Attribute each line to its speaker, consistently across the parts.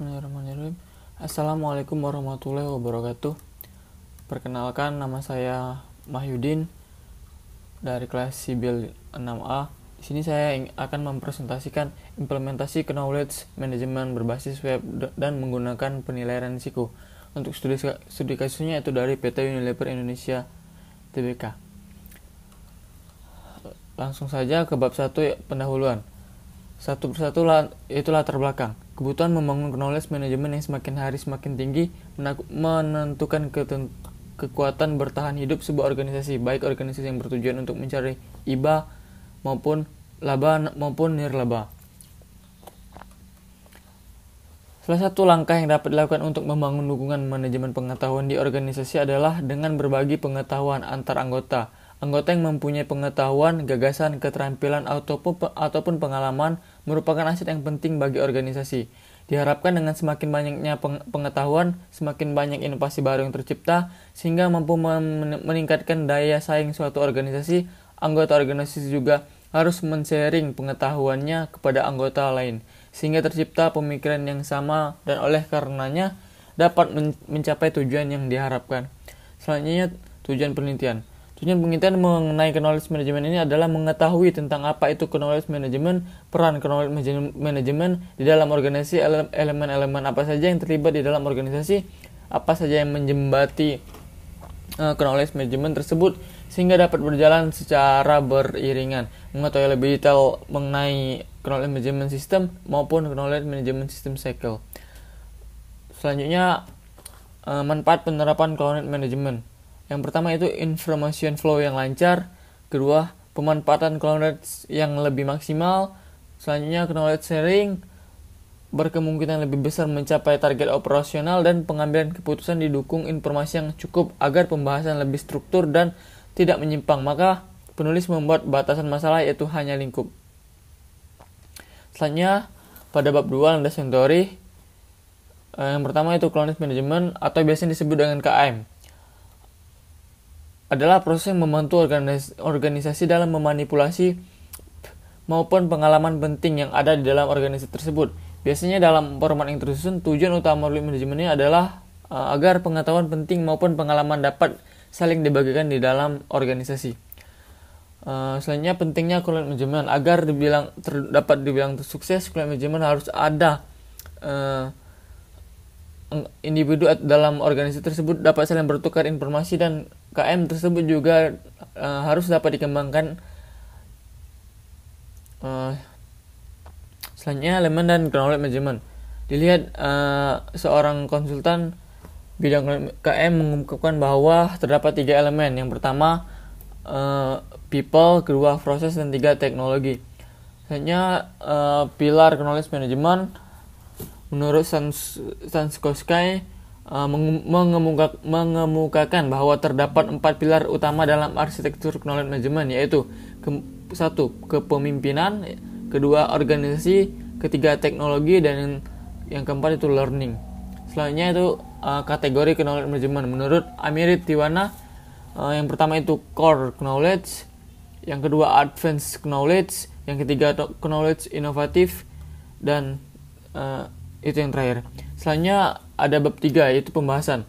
Speaker 1: Bismillahirrahmanirrahim. Assalamualaikum warahmatullahi wabarakatuh. Perkenalkan nama saya Mahyudin dari kelas Sibil 6A. Di sini saya akan mempresentasikan implementasi knowledge management berbasis web dan menggunakan penilaian risiko. Untuk studi, studi kasusnya itu dari PT Unilever Indonesia Tbk. Langsung saja ke bab 1 ya, pendahuluan. Satu persatu itu latar belakang. Kebutuhan membangun knowledge manajemen yang semakin hari semakin tinggi menentukan kekuatan bertahan hidup sebuah organisasi, baik organisasi yang bertujuan untuk mencari IBA maupun laba maupun nirlaba. Salah satu langkah yang dapat dilakukan untuk membangun dukungan manajemen pengetahuan di organisasi adalah dengan berbagi pengetahuan antar anggota. Anggota yang mempunyai pengetahuan, gagasan, keterampilan, ataupun pengalaman merupakan aset yang penting bagi organisasi. Diharapkan dengan semakin banyaknya pengetahuan, semakin banyak inovasi baru yang tercipta, sehingga mampu meningkatkan daya saing suatu organisasi, anggota organisasi juga harus men-sharing pengetahuannya kepada anggota lain, sehingga tercipta pemikiran yang sama dan oleh karenanya dapat mencapai tujuan yang diharapkan. Selanjutnya, tujuan penelitian. Tujuan penelitian mengenai knowledge management ini adalah mengetahui tentang apa itu knowledge management, peran knowledge management di dalam organisasi, elemen-elemen apa saja yang terlibat di dalam organisasi, apa saja yang menjembati uh, knowledge management tersebut sehingga dapat berjalan secara beriringan. Mengetahui lebih detail mengenai knowledge management system maupun knowledge management system cycle. Selanjutnya uh, manfaat penerapan knowledge management yang pertama itu information flow yang lancar, kedua pemanfaatan knowledge yang lebih maksimal, selanjutnya knowledge sharing berkemungkinan lebih besar mencapai target operasional dan pengambilan keputusan didukung informasi yang cukup agar pembahasan lebih struktur dan tidak menyimpang. Maka penulis membuat batasan masalah yaitu hanya lingkup. Selanjutnya pada bab 2 landasan teori eh, yang pertama itu knowledge management atau biasanya disebut dengan KM adalah proses yang membantu organisasi dalam memanipulasi maupun pengalaman penting yang ada di dalam organisasi tersebut. Biasanya dalam format yang tersusun, tujuan utama management ini adalah eh, agar pengetahuan penting maupun pengalaman dapat saling dibagikan di dalam organisasi. Uh, selanjutnya pentingnya client management agar dibilang ter, dapat dibilang sukses client management harus ada eh, individu dalam organisasi tersebut dapat saling bertukar informasi dan KM tersebut juga uh, harus dapat dikembangkan uh, selanjutnya elemen dan knowledge management dilihat uh, seorang konsultan bidang KM mengungkapkan bahwa terdapat tiga elemen yang pertama uh, people kedua proses dan tiga teknologi selanjutnya uh, pilar knowledge management Menurut Sans, Sanskoskai, eh, mengemukakan bahwa terdapat empat pilar utama dalam arsitektur knowledge management yaitu ke, satu kepemimpinan, kedua organisasi, ketiga teknologi dan yang, yang keempat itu learning. Selanjutnya itu uh, kategori knowledge management. Menurut Amirit Tiwana, uh, yang pertama itu core knowledge, yang kedua advanced knowledge, yang ketiga knowledge inovatif dan itu yang terakhir selanjutnya ada bab 3 yaitu pembahasan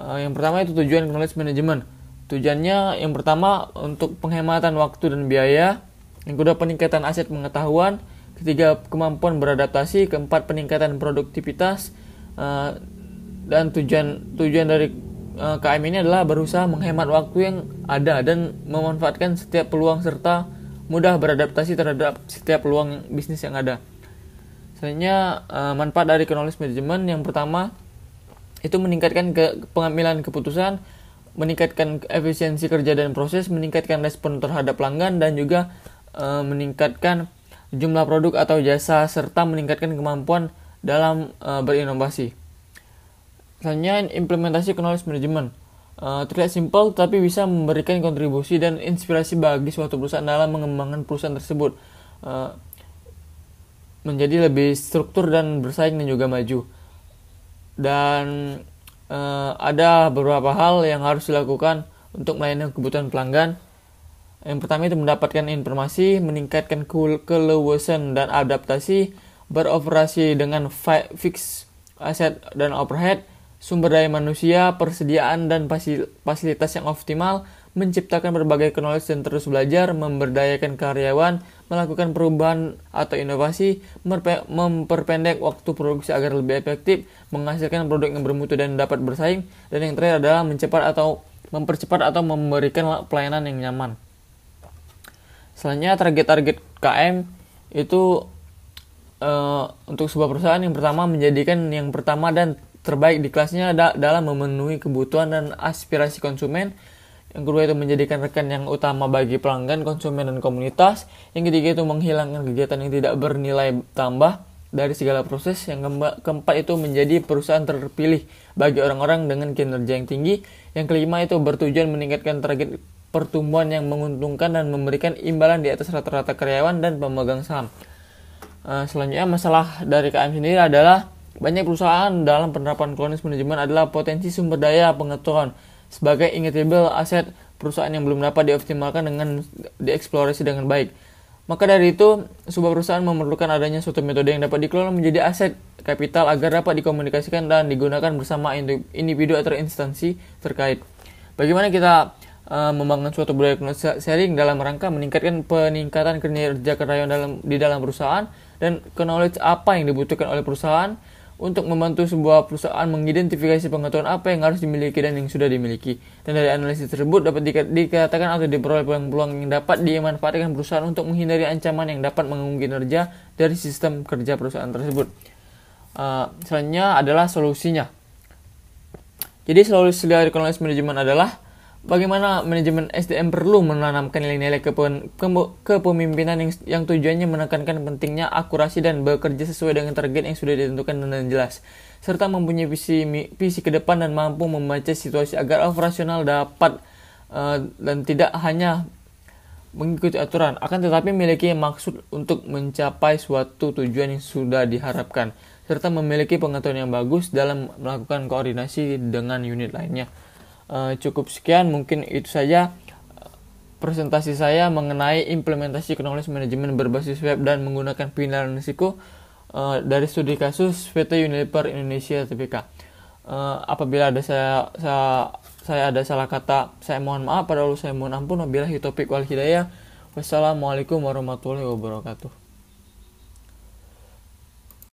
Speaker 1: uh, yang pertama itu tujuan knowledge management tujuannya yang pertama untuk penghematan waktu dan biaya yang kedua peningkatan aset pengetahuan ketiga kemampuan beradaptasi keempat peningkatan produktivitas uh, dan tujuan tujuan dari uh, eh, KM ini adalah berusaha menghemat waktu yang ada dan memanfaatkan setiap peluang serta mudah beradaptasi terhadap setiap peluang bisnis yang ada. Sebenarnya uh, manfaat dari knowledge management yang pertama itu meningkatkan ke pengambilan keputusan, meningkatkan efisiensi kerja dan proses, meningkatkan respon terhadap pelanggan dan juga uh, meningkatkan jumlah produk atau jasa serta meningkatkan kemampuan dalam uh, berinovasi. Selanjutnya implementasi knowledge management. Uh, terlihat simpel tapi bisa memberikan kontribusi dan inspirasi bagi suatu perusahaan dalam mengembangkan perusahaan tersebut. Uh, menjadi lebih struktur dan bersaing dan juga maju. Dan uh, ada beberapa hal yang harus dilakukan untuk melayani kebutuhan pelanggan. Yang pertama itu mendapatkan informasi, meningkatkan keleluasan dan adaptasi, beroperasi dengan fix aset dan overhead, sumber daya manusia, persediaan dan fasilitas yang optimal, menciptakan berbagai knowledge dan terus belajar, memberdayakan karyawan, melakukan perubahan atau inovasi, memperpendek waktu produksi agar lebih efektif, menghasilkan produk yang bermutu dan dapat bersaing, dan yang terakhir adalah mencepat atau mempercepat atau memberikan pelayanan yang nyaman. Selanjutnya target-target KM itu uh, untuk sebuah perusahaan yang pertama menjadikan yang pertama dan terbaik di kelasnya adalah dalam memenuhi kebutuhan dan aspirasi konsumen yang kedua itu menjadikan rekan yang utama bagi pelanggan, konsumen, dan komunitas. Yang ketiga itu menghilangkan kegiatan yang tidak bernilai tambah dari segala proses. Yang keempat itu menjadi perusahaan terpilih bagi orang-orang dengan kinerja yang tinggi. Yang kelima itu bertujuan meningkatkan target pertumbuhan yang menguntungkan dan memberikan imbalan di atas rata-rata karyawan dan pemegang saham. Eh, selanjutnya masalah dari KM sendiri adalah banyak perusahaan dalam penerapan kronis manajemen adalah potensi sumber daya pengetahuan sebagai intangible aset perusahaan yang belum dapat dioptimalkan dengan dieksplorasi dengan baik. Maka dari itu, sebuah perusahaan memerlukan adanya suatu metode yang dapat dikelola menjadi aset kapital agar dapat dikomunikasikan dan digunakan bersama individu atau instansi terkait. Bagaimana kita uh, membangun suatu budaya sharing dalam rangka meningkatkan peningkatan kinerja karyawan dalam di dalam perusahaan dan knowledge apa yang dibutuhkan oleh perusahaan untuk membantu sebuah perusahaan mengidentifikasi pengetahuan apa yang harus dimiliki dan yang sudah dimiliki. Dan dari analisis tersebut dapat dikatakan atau diperoleh peluang-peluang yang dapat dimanfaatkan perusahaan untuk menghindari ancaman yang dapat mengganggu kinerja dari sistem kerja perusahaan tersebut. Uh, selanjutnya adalah solusinya. Jadi solusi dari kolonialis manajemen adalah Bagaimana manajemen SDM perlu menanamkan nilai-nilai kepemimpinan yang, yang tujuannya menekankan pentingnya akurasi dan bekerja sesuai dengan target yang sudah ditentukan dengan jelas, serta mempunyai visi, visi ke depan dan mampu membaca situasi agar operasional dapat uh, dan tidak hanya mengikuti aturan, akan tetapi memiliki maksud untuk mencapai suatu tujuan yang sudah diharapkan, serta memiliki pengetahuan yang bagus dalam melakukan koordinasi dengan unit lainnya. Eh, cukup sekian mungkin itu saja presentasi saya mengenai implementasi knowledge management berbasis web dan menggunakan penilaian risiko uh, dari studi kasus PT Unilever Indonesia Tbk. Uh, eh, apabila ada saya, saya saya ada salah kata, saya mohon maaf. pada Padahal saya mohon ampun. Wabillahi taufiq wal hidayah. Wassalamualaikum warahmatullahi wabarakatuh.